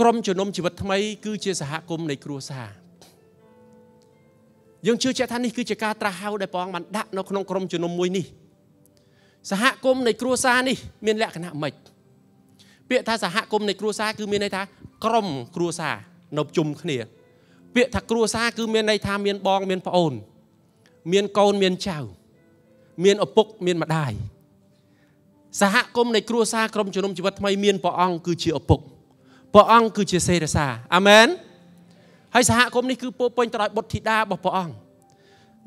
ក្រមជំនុំជីវិតថ្មីគឺជាសហគមន៍នៃគ្រួសារយើងជឿជាក់ថានេះគឺជាការត្រាស់ហៅដែលព្រះអង្គបានដាក់ នៅក្នុងក្រមជំនុំមួយនេះសហគមន៍នៃគ្រួសារនេះមានលក្ខណៈម៉េចពាក្យថាសហគមន៍នៃគ្រួសារគឺមានន័យថាក្រមគ្រួសារនៅជុំគ្នាពាក្យថាគ្រួសារគឺមានន័យថាមានបងមានប្អូន មានកូនមានចៅមានឪពុកមានម្ដាយសហគមន៍នៃគ្រួសារក្រុមជំនុំជីវិតថ្មីមានព្រះអង្គគឺជាឪពុកព្រះអង្គគឺជាសេរសាអាមែនហើយសហគមន៍នេះគឺពោពេញទៅដោយបុត្រធីតារបស់ព្រះអង្គ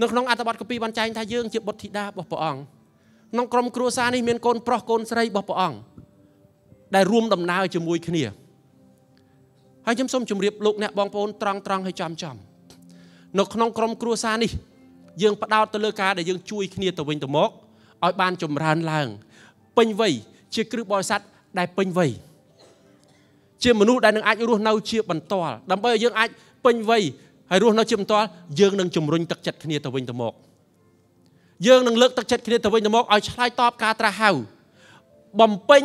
នៅក្នុងអត្ថបទកពីបានចែងថាយើងជាបុត្រធីតារបស់ព្រះអង្គក្នុងក្រុមគ្រួសារនេះមានកូនប្រុសកូនស្រីរបស់ព្រះអង្គដែលរួមដំណើរជាមួយគ្នាហើយខ្ញុំសូមជម្រាបលោកអ្នកបងប្អូនត្រង់ត្រង់ឲ្យចំចំនៅក្នុងក្រុមគ្រួសារនេះយើងផ្ដោតទៅលើការដែលយើងជួយគ្នាទៅវិញទៅមកឲ្យបានចម្រើនឡើងពេញវ័យជាគ្រឹះបរិស័ទដែលពេញវ័យជាមនុស្សដែលនឹងអាចរស់នៅជាបន្តដើម្បីឲ្យយើងអាចពេញវ័យហើយរស់នៅជាបន្តយើងនឹងជំរុញទឹកចិត្តគ្នាទៅវិញទៅមកយើងនឹងលើកទឹកចិត្តគ្នាទៅវិញទៅមកឲ្យឆ្លើយតបការត្រាស់ហៅបំពេញ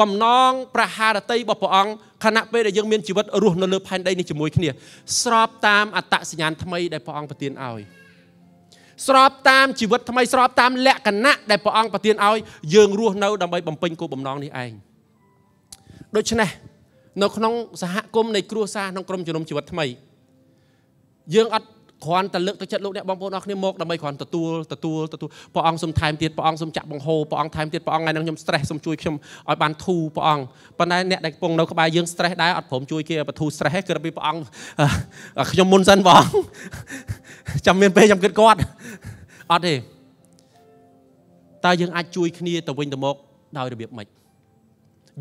បំណងប្រហារតីរបស់ព្រះអង្គខណៈពេលដែលយើងមានជីវិតរស់នៅលើផែនដីនេះជាមួយគ្នា ស្របតាមអត្តសញ្ញាណថ្មីដែលព្រះអង្គប្រទានឲ្យស្របតាមជីវិតថ្មីស្របតាមលក្ខណៈដែលព្រះអង្គប្រទានឲ្យ យើងរស់នៅដើម្បីបំពេញគោលបំណងនេះឯងដូច្នេះនៅក្នុងសហគមន៍នៃគ្រួសារក្នុងក្រុមជំនុំជីវិតថ្មីយើងអត់គ្រាន់តែលើកទឹកចិត្តលោកអ្នកបងប្អូនអរគ្នាមកដើម្បីគ្រាន់ទទួលទទួលទទួលព្រះអង្គសូមថែមទៀតព្រះអង្គសូមចាក់បង្ហូរព្រះអង្គថែមទៀតព្រះអង្គថ្ងៃនេះខ្ញុំ stress សូមជួយខ្ញុំឲ្យបានធូរព្រះអង្គប៉ុន្តែអ្នកដែលកំពុងនៅក្បែរយើង stress ដែរអត់ព្រមជួយគេឲ្យបធូរ stress ទេគិតពីព្រះអង្គខ្ញុំមុនសិនបងចាំមានពេលខ្ញុំគិតគាត់អត់ទេតើយើងអាចជួយគ្នាទៅវិញទៅមកដោយរបៀបម៉េច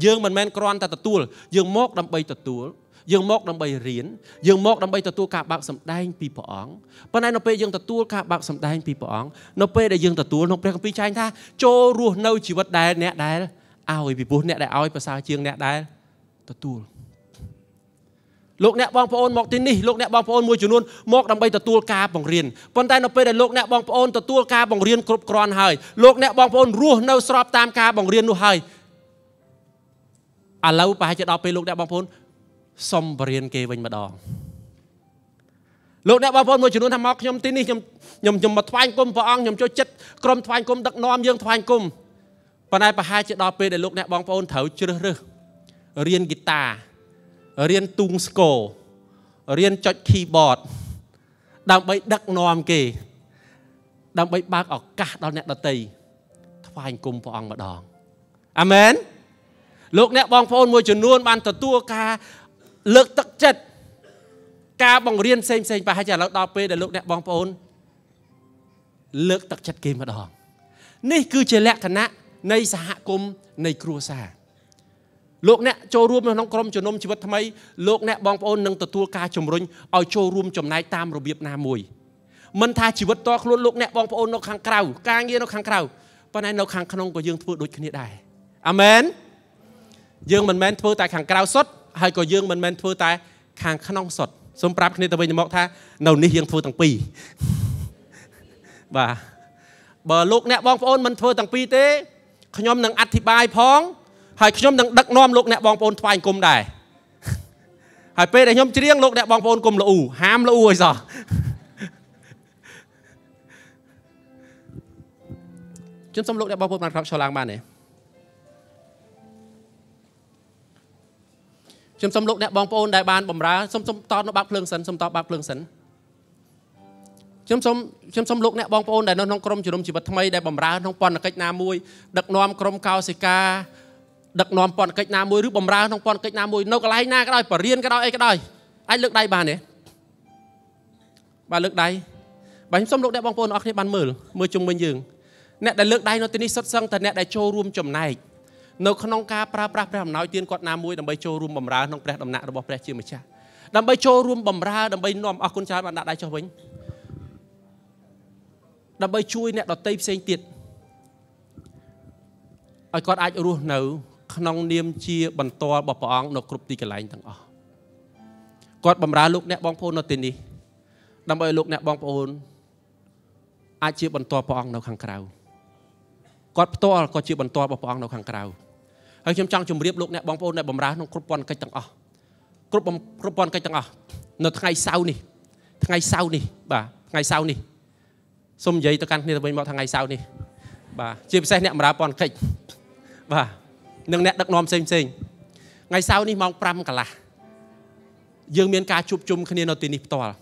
យើងមិនមែនគ្រាន់តែទទួលយើងមកដើម្បីទទួលយើងមកដើម្បីរៀនយើងមកដើម្បីទទួលការបើកសម្ដែងពីព្រះអង្គប៉ុន្តែនៅពេលយើងទទួលការបើកសម្ដែងពីព្រះអង្គនៅពេលដែលយើងទទួលក្នុងព្រះគម្ពីរចែងថាចូលរស់នៅជីវិតដែលអ្នកដែលឲ្យពីព្រោះអ្នកដែលឲ្យប្រសើរជាងអ្នកដែលទទួលលោកអ្នកបងប្អូនមកទីនេះលោកអ្នកបងប្អូនមួយចំនួនមកដើម្បីទទួលការបង្រៀនប៉ុន្តែនៅពេលដែលលោកអ្នកបងប្អូនទទួលការបង្រៀនគ្រប់គ្រាន់ហើយលោកអ្នកបងប្អូនរស់នៅស្របតាមការបង្រៀននោះហើយឥឡូវប្រហែលជាដល់ពេលលោកអ្នកបងប្អូនសុំបរៀនគេវិញម្ដងលោកអ្នកបងប្អូនមួយចំនួនថាមកខ្ញុំទីនេះខ្ញុំខ្ញុំខ្ញុំមកថ្វាយគុំព្រះអង្គខ្ញុំចូលចិត្តក្រុមថ្វាយគុំដឹកនាំយើងថ្វាយគុំប៉ុន្តែប្រហែលជាដល់ពេលដែលលោកអ្នកបងប្អូនត្រូវជ្រើសរើសរៀនហ្គីតារៀនទូងស្គររៀនចុច keyboard ដើម្បីដឹកនាំគេ ដើម្បីបើកឱកាសដល់អ្នកដទៃថ្វាយគុំព្រះអង្គម្ដងអាមែនលោកអ្នកបងប្អូនមួយចំនួនបានទទួលការលើកទឹកចិត្តការបង្រៀនផ្សេងផ្សេងប្រហែលជាឥឡូវដល់ពេលដែលលោកអ្នកបងប្អូនលើកទឹកចិត្តគេម្ដងនេះគឺជាលក្ខណៈនៃសហគមន៍នៃគ្រួសារលោកអ្នកចូលរួមនៅក្នុងក្រុមជំនុំជីវិតថ្មីលោកអ្នកបងប្អូននឹងទទួលការជំរុញឲ្យចូលរួមចំណែកតាមរបៀបណាមួយមិនថាជីវិតតខ្លួនលោកអ្នកបងប្អូននៅខាងក្រៅការងារនៅខាងក្រៅប៉ុន្តែនៅខាងក្នុងក៏យើងធ្វើដូចគ្នាដែរអាមែនយើងមិនមែនធ្វើតែខាងក្រៅសុទ្ធហើយក៏យើងមិនមែនធ្វើតែ ខាងក្នុងសុទ្ធសូមប្រាប់គ្នាទៅវិញទៅមកថានៅនេះយើងធ្វើទាំងពីរបាទបើលោកអ្នកបងប្អូនមិនធ្វើទាំងពីរទេខ្ញុំនឹងអធិប្បាយ ផង ហើយខ្ញុំនឹងដឹកនាំលោកអ្នកបងប្អូនថ្វាយគុំដែរហើយពេលដែលខ្ញុំច្រៀងលោកអ្នកបងប្អូនគុំល្អហាមល្អឲ្យសោះខ្ញុំសូមលោកអ្នកបងប្អូនបានក្រោកឈរឡើងបានទេខ្ញុំសូមលោកអ្នកបងប្អូនដែលបានបំរើសូមសូមតបនៅបាប់ភ្លើងសិនសូមតបបាប់ភ្លើងសិនខ្ញុំសូមខ្ញុំសូមលោកអ្នកបងប្អូនដែលនៅក្នុងក្រមជំនុំជីវិតថ្មីដែលបំរើក្នុងពន្ធកិច្ចណាមួយដឹកនាំក្រមកោសិកាដឹកនាំពន្ធកិច្ចណាមួយឬបំរើក្នុងពន្ធកិច្ចណាមួយនៅកន្លែងណាក៏ដោយបរៀនក៏ដោយអីក៏ដោយអាចលើកដៃបានទេបាទលើកដៃបាទខ្ញុំសូមលោកអ្នកបងប្អូនអរគ្នាបានមើលមើលជុំវិញយើងអ្នកដែលលើកដៃនៅទីនេះសុទ្ធសឹងតែអ្នកដែលចូលរួមចំណែកនៅក្នុងការប្រើប្រាស់ព្រះអំណោយទានគាត់ណាមួយដើម្បីចូលរួមបម្រើក្នុងព្រះដំណាក់របស់ព្រះជាម្ចាស់ដើម្បីចូលរួមបម្រើដើម្បីនាំអស់គុណច្រើនបានដាក់ដៃចុះវិញដើម្បីជួយអ្នកដតីផ្សេងទៀតឲ្យគាត់អាចរស់នៅ ក្នុងនាមជា បន្ទាល់របស់ព្រះអង្គនៅគ្រប់ទីកន្លែងទាំងអស់គាត់បម្រើលោកអ្នកបងប្អូននៅទីនេះ ដើម្បីឲ្យលោកអ្នកបងប្អូនអាចជាបន្ទាល់ព្រះអង្គនៅខាងក្រៅគាត់ផ្ទាល់ក៏ជាបន្ទាល់របស់ព្រះអង្គនៅខាងក្រៅហើយខ្ញុំចង់ជម្រាបលោកអ្នកបងប្អូនដែលបម្រើក្នុងគ្រប់ព័ន្ធកិច្ចទាំងអស់គ្រប់គ្រប់ព័ន្ធកិច្ចទាំងអស់នៅថ្ងៃសៅរ៍នេះ ថ្ងៃសៅរ៍នេះបាទថ្ងៃសៅរ៍នេះសូមនិយាយទៅកាន់គ្នាទៅវិញមកថ្ងៃសៅរ៍នេះ បាទជាពិសេសអ្នកបម្រើព័ន្ធកិច្ចបាទនិងអ្នកដឹកនាំផ្សេងផ្សេងថ្ងៃសៅរ៍នេះម៉ោង5កន្លះយើងមានការជួបជុំគ្នានៅទីនេះផ្ទាល់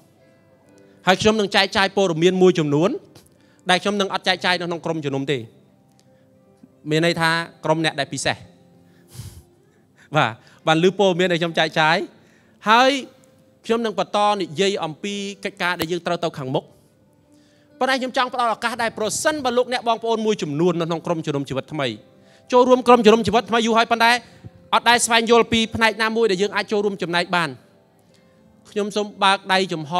ហើយខ្ញុំនឹងចែកចាយព័ត៌មានមួយចំនួន ដែលខ្ញុំនឹងអត់ចែកចាយនៅក្នុងក្រុមជំនុំទេ មានន័យថាក្រុមអ្នកដែលពិសេសបាទបានលើពលមានឲ្យខ្ញុំចែកចាយ ហើយខ្ញុំនឹងបន្តនិយាយអំពីកិច្ចការដែលយើងត្រូវទៅខាងមុខប៉ុន្តែខ្ញុំចង់ផ្ដល់ឱកាសដែរប្រសិនបើលោកអ្នកបងប្អូនមួយចំនួននៅក្នុងក្រុមជំនុំជីវិតថ្មីចូលរួមក្រុមជំនុំជីវិតថ្មីយូរហើយប៉ុន្តែអត់ដែរស្វែងយល់ពីផ្នែកណាមួយដែលយើងអាចចូលរួមចំណែកបានខ្ញុំសូមបើកដៃចំហ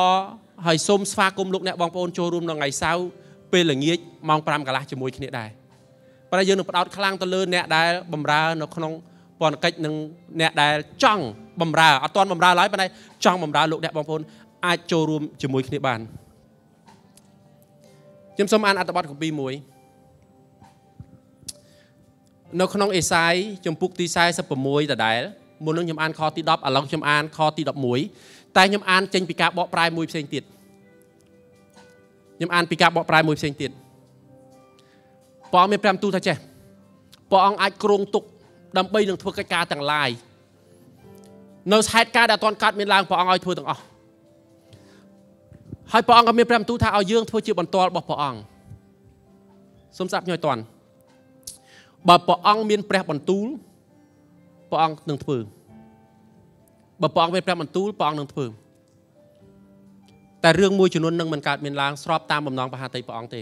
ហើយសូមស្វាគមន៍លោកអ្នកបងប្អូនចូលរួមនៅថ្ងៃសៅរ៍ពេលល្ងាចម៉ោង5កន្លះជាមួយគ្នាដែរប៉ុន្តែយើងនឹងផ្ដោតខ្លាំងទៅលើអ្នកដែលបម្រើនៅក្នុងពន្ធកិច្ចនឹងអ្នកដែលចង់បំរើអត់ទាន់បំរើឡើយប៉ុន្តែចង់បំរើលោកអ្នកបងប្អូនអាចចូលរួមជាមួយគ្នាបានខ្ញុំសូមអានអត្ថបទកម្ពី1នៅក្នុងអេសាយជំពូកទី46ដដែលមុននឹងខ្ញុំអានខទី10ឥឡូវខ្ញុំអានខទី11តែខ្ញុំអានចេញពីការបកប្រែមួយផ្សេងទៀតខ្ញុំអានពីការបកប្រែមួយផ្សេងទៀតព្រះអង្គមានប្រាំទូថាចេះព្រះអង្គអាចគ្រងទុកដើម្បីនឹងធ្វើកិច្ចការទាំងឡាយនៅហេតុការដែលអត់កើតមានឡើងព្រះអង្គឲ្យធ្វើទាំងអស់ហើយព្រះអង្គក៏មានព្រះបន្ទូលថាឲ្យយើងធ្វើជាបន្ទាល់របស់ព្រះអង្គសូមស្ដាប់ខ្ញុំឲ្យតាន់បើព្រះអង្គមានព្រះបន្ទូលព្រះអង្គនឹងធ្វើបើព្រះអង្គមានព្រះបន្ទូលព្រះអង្គនឹងធ្វើតែរឿងមួយចំនួននឹងមិនកើតមានឡើងស្របតាមបំណងព្រះហត្ថីព្រះអង្គទេ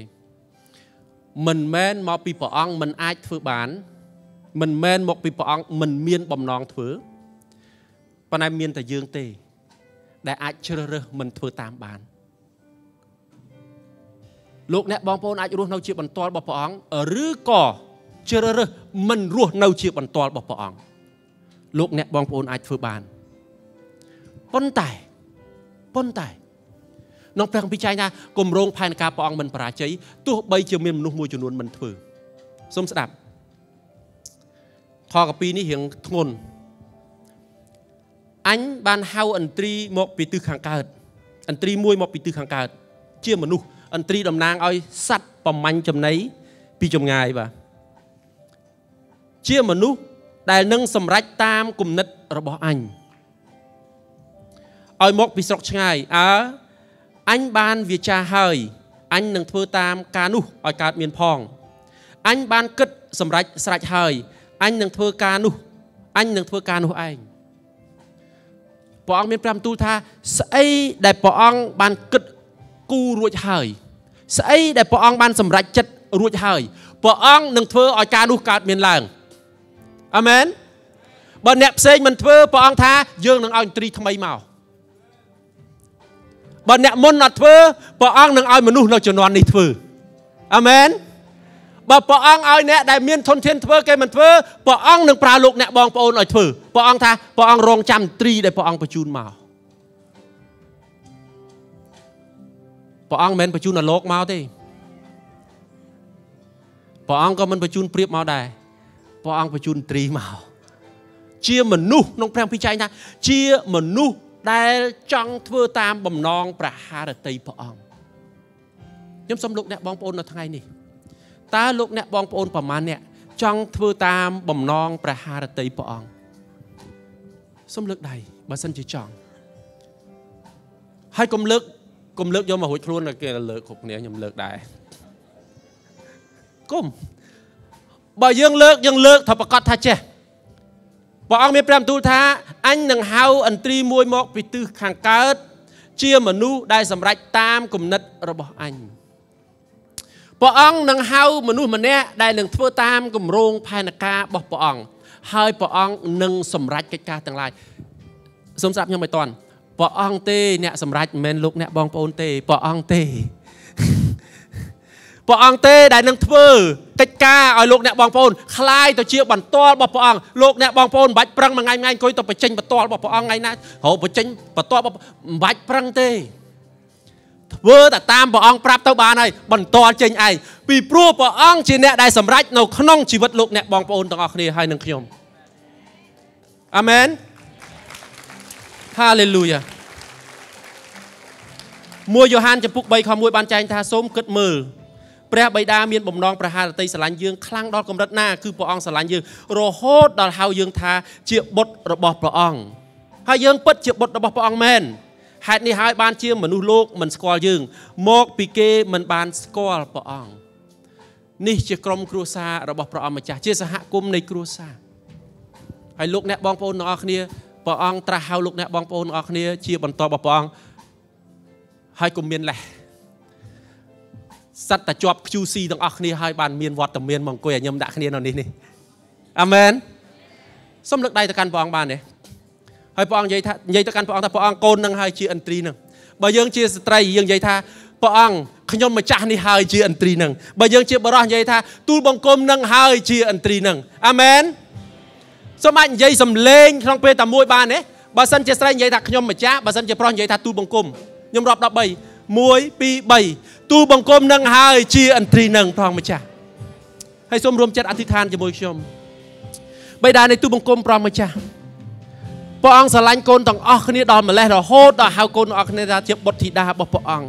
មិនមែនមកពីព្រះអង្គមិនអាចធ្វើបានមិនមែនមកពីព្រះអង្គមិនមាន បំណងធ្វើប៉ុន្តែមានតែយើងទេ ដែលអាចជ្រើសរើសមិនធ្វើតាមបានលោកអ្នកបងប្អូនអាចរស់នៅជាបន្ទាល់របស់ព្រះអង្គឬក៏ជ្រើសរើសមិនរស់នៅជាបន្ទាល់របស់ព្រះអង្គលោកអ្នកបងប្អូនអាចធ្វើបានប៉ុន្តែប៉ុន្តែក្នុងព្រះគម្ពីរចែងថាគម្រោងផែនការព្រះអង្គមិនបរាជ័យទោះបីជាមានមនុស្សមួយចំនួនមិនធ្វើសូមស្ដាប់ខកពីនេះរៀងធ្ងន់អញបានហៅឥន្ទ្រីមកពីទិសខាងកើតឥន្ទ្រីមួយមកពីទិសខាងកើត ជាមនុស្សឥន្ទ្រីតំណាងឲ្យសัตว์ប្រមាញ់ចំណីពីចម្ងាយបាទជាមនុស្សដែលនឹងសម្រេចតាមគំនិតរបស់អញឲ្យមកពីស្រុកឆ្ងាយអើអញបានវាចាហើយអញនឹងធ្វើតាម ការនោះឲ្យកើតមានផង អញបានគិតសម្រេចស្រេចហើយអញនឹងធ្វើការនោះអញនឹងធ្វើការនោះឯងព្រះអង្គមានប្រាំទូលថាស្អីដែលព្រះអង្គបានគិតគូររួចហើយស្អីដែលព្រះអង្គបានសម្រេចចិត្តរួចហើយព្រះអង្គនឹងធ្វើឲ្យការនោះកើតមានឡើងអាមែនបើអ្នកផ្សេងមិនធ្វើព្រះអង្គថាយើងនឹងឲ្យឥន្ទ្រីថ្មីមកបើអ្នកមុនអត់ធ្វើព្រះអង្គនឹងឲ្យមនុស្សនៅជំនាន់នេះធ្វើអាមែនបើព្រះអង្គឲ្យអ្នកដែលមានធនធានធ្វើគេមិនធ្វើព្រះអង្គនឹងប្រើលោកអ្នកបងប្អូនឲ្យធ្វើព្រះអង្គថាព្រះអង្គរងចាំត្រីដែលព្រះអង្គបញ្ជូនមកព្រះអង្គមិនមែនបញ្ជូនដល់លោកមកទេព្រះអង្គក៏មិនបញ្ជូនព្រៀបមកដែរព្រះអង្គបញ្ជូនត្រីមកជាមនុស្សក្នុងព្រះពិច័យថាជាមនុស្សដែលចង់ធ្វើតាមបំណង ប្រហារតីព្រះអង្គខ្ញុំសូមលោកអ្នកបងប្អូននៅថ្ងៃនេះតើលោកអ្នកបងប្អូនប្រមាណអ្នកចង់ធ្វើតាមបំណងព្រះハរតីព្រះអង្គសូមលើកដៃបើសិនជាចង់ហើយកុំលើកកុំលើកយកមករួចខ្លួនគេលើកគ្រប់គ្នាខ្ញុំលើកដែរកុំបើយើង លើកយើងលើកថាប្រកាសថាចេះព្រះអង្គមានព្រះបន្ទូលថាអញនឹងហៅអន្ត្រីមួយមកពីទិសខាងកើត ជាមនុស្សដែលសម្រេចតាមគំនិតរបស់អញព្រះអង្គនឹងហៅមនុស្សម្នាក់ដែលនឹងធ្វើតាមគម្រោងផែនការរបស់ព្រះអង្គហើយព្រះអង្គនឹងសម្រេចកិច្ចការទាំងឡាយសូមស្ដាប់ខ្ញុំឲ្យតន់ព្រះអង្គទេអ្នកសម្រេចមិនមែនលោកអ្នកបងប្អូនទេព្រះអង្គទេព្រះអង្គទេដែលនឹងធ្វើកិច្ចការឲ្យលោកអ្នកបងប្អូនคลายទៅជាបន្ទាល់របស់ព្រះអង្គលោកអ្នកបងប្អូនមិនបាច់ប្រឹងមួយថ្ងៃមួយថ្ងៃអង្គុយទៅបញ្ចេញបន្ទាល់របស់ព្រះអង្គថ្ងៃណារោបញ្ចេញបន្ទាល់របស់មិនបាច់ប្រឹងទេធ្វើតែតាមព្រះអង្គប្រាប់ទៅបានហើយបន្តចេញឯងពីព្រោះព្រះអង្គជាអ្នកដែលសម្រេចនៅក្នុងជីវិតលោកអ្នកបងប្អូនទាំងអស់គ្នាហើយនឹងខ្ញុំអាមែនហាឡេលូយ៉ាមួយយ៉ូហានចំពុក3ខ1បានចែងថាសូមគិតមើលព្រះបិតាមានបំណងប្រហារតីស្រឡាញ់យើងខ្លាំងដល់កម្រិតណាគឺព្រះអង្គស្រឡាញ់យើងរហូតដល់ហៅយើងថាជាបុត្ររបស់ព្រះអង្គហើយយើងពិតជាបុត្ររបស់ព្រះអង្គមែនហេតុនេះហើយបានជាមនុស្សលោកមិនស្គាល់យើងមកពីគេមិនបានស្គាល់ព្រះអង្គនេះជាក្រុមគ្រួសាររបស់ព្រះអង្គម្ចាស់ជាសហគមន៍នៃគ្រួសារហើយលោកអ្នកបងប្អូនទាំងអស់គ្នាព្រះអង្គត្រាស់ហៅ លោកអ្នកបងប្អូនទាំងអស់គ្នា ជាបន្តរបស់ព្រះអង្គហើយកុំមានលេះសត្វតែជាប់ QC ទាំងអស់គ្នាហើយបាន មានវត្តមានមកអង្គុយឲ្យខ្ញុំដាក់គ្នានៅនេះនេះអាមែនសូមលើកដៃទៅកាន់ព្រះអង្គបានទេហើយព្រះអង្គនិយាយថានិយាយទៅកាន់ព្រះអង្គថាព្រះអង្គកូននឹងហើយជាឥន្ទ្រីនឹងបើយើង ជាស្ត្រីយើងនិយាយថាព្រះអង្គខ្ញុំម្ចាស់នេះហើយជាឥន្ទ្រីនឹងបើយើងជាបរិសុទ្ធនិយាយថាទូលបង្គំនឹងហើយជាឥន្ទ្រីនឹងអាមែនសូមអាចនិយាយសំឡេងក្នុងពេលតែមួយបានទេបើសិនជាស្រីនិយាយថាខ្ញុំម្ចាស់បើសិនជាប្រុសនិយាយថាទូលបង្គំខ្ញុំរាប់13 1 2 3ទូលបង្គំនឹងហើយជាឥន្ទ្រីនឹងព្រះម្ចាស់ហើយសូមរួមចិត្តអធិដ្ឋានជាមួយខ្ញុំបិតានៃទូលបង្គំព្រះម្ចាស់ព្រះអង្គស្រឡាញ់កូនទាំងអស់គ្នាដល់ម្លេះរហូតដល់ហៅកូនទាំងអស់គ្នាថាជាបុត្រធីតារបស់ព្រះអង្គ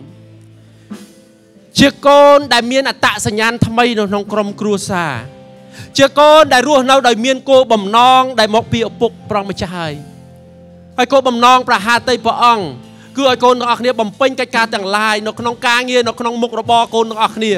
ជាកូនដែលមានអត្តសញ្ញាណថ្មី នៅក្នុង ក្រុមគ្រួសារជាកូនដែលរស់នៅដោយមានគោលបំណងដែលមកពីឪពុកប្រងម្ចាស់ហើយហើយគោលបំណងប្រហាតីព្រះអង្គគឺឲ្យកូនទាំងអស់គ្នាបំពេញកិច្ចការទាំងឡាយនៅក្នុងការងារនៅក្នុងមុខរបរកូនទាំងអស់គ្នា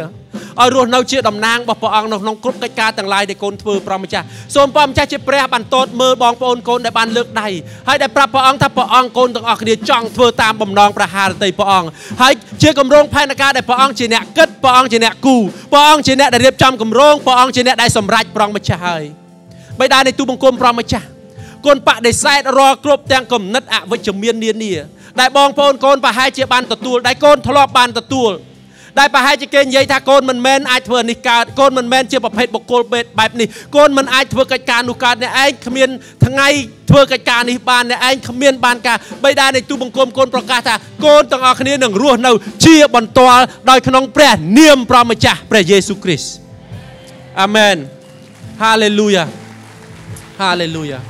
ឲ្យរស់នៅជាតំណាងរបស់ព្រះអង្គនៅក្នុងគ្រប់កិច្ចការទាំងឡាយដែលកូនធ្វើព្រះម្ចាស់សូមព្រះម្ចាស់ជាព្រះបានតតមើលបងប្អូនកូនដែលបានលើកដៃហើយដែលប្រាប់ព្រះអង្គថាព្រះអង្គកូនទាំងអស់គ្នាចង់ធ្វើតាមបំណងព្រះハរតីព្រះអង្គហើយជាគម្រោងផែនការដែលព្រះអង្គជាអ្នកគិតព្រះអង្គជាអ្នកគូព្រះអង្គជាអ្នកដែលរៀបចំគម្រោងព្រះអង្គជាអ្នកដែលសម្រេចព្រះម្ចាស់ហើយបិតានៃទូបង្គំព្រះម្ចាស់គុណបដិសេធរាល់គ្រប់ទាំងគំនិតអវិជ្ជមាននានា ដែលបងប្អូនកូនប្រហែលជាបានទទួលដែលកូនធ្លាប់បានទទួលដែលប្រហែលជាគេនិយាយថាកូនមិនមែនអាចធ្វើនេះកើតកូនមិនមែនជាប្រភេទបុគ្គលបែបនេះកូនមិនអាចធ្វើកិច្ចការនោះកើតអ្នកឯងគ្មាន ថ្ងៃធ្វើកិច្ចការនេះបានអ្នកឯងគ្មានបានការបិតានៃទូបង្គំកូនប្រកាសថាកូនទាំងអស់គ្នានឹងរស់នៅ ជា បន្តដោយក្នុងព្រះ នាមព្រះម្ចាស់ព្រះយេស៊ូវគ្រីស្ទអាមែន Hallelujah. Hallelujah.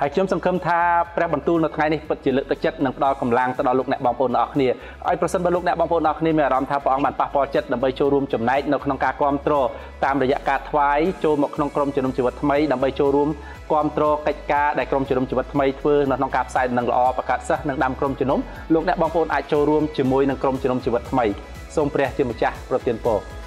ហើយខ្ញុំសង្ឃឹមថាព្រះបន្ទូលនៅថ្ងៃនេះពិតជាលើកទឹកចិត្តនិងផ្ដល់កម្លាំងទៅដល់លោកអ្នកបងប្អូនទាំងអស់គ្នាឲ្យប្រសិនបើលោកអ្នកបងប្អូនទាំងអស់គ្នាមានអារម្មណ៍ថាព្រះអង្គបានប៉ះពាល់ចិត្តដើម្បីចូលរួមចំណែកនៅក្នុងការគ្រប់គ្រងតាមរយៈការថ្វាយចូលមកក្នុងក្រុមជំនុំជីវិតថ្មីដើម្បីចូលរួមគ្រប់គ្រងកិច្ចការដែលក្រុមជំនុំជីវិតថ្មីធ្វើនៅក្នុងការផ្សាយដំណឹងល្អប្រកាសសិស្សនិងដាំក្រុមជំនុំលោកអ្នកបងប្អូនអាចចូលរួមជាមួយនឹងក្រុមជំនុំជីវិតថ្មីសូមព្រះជាម្ចាស់ប្រទានពរ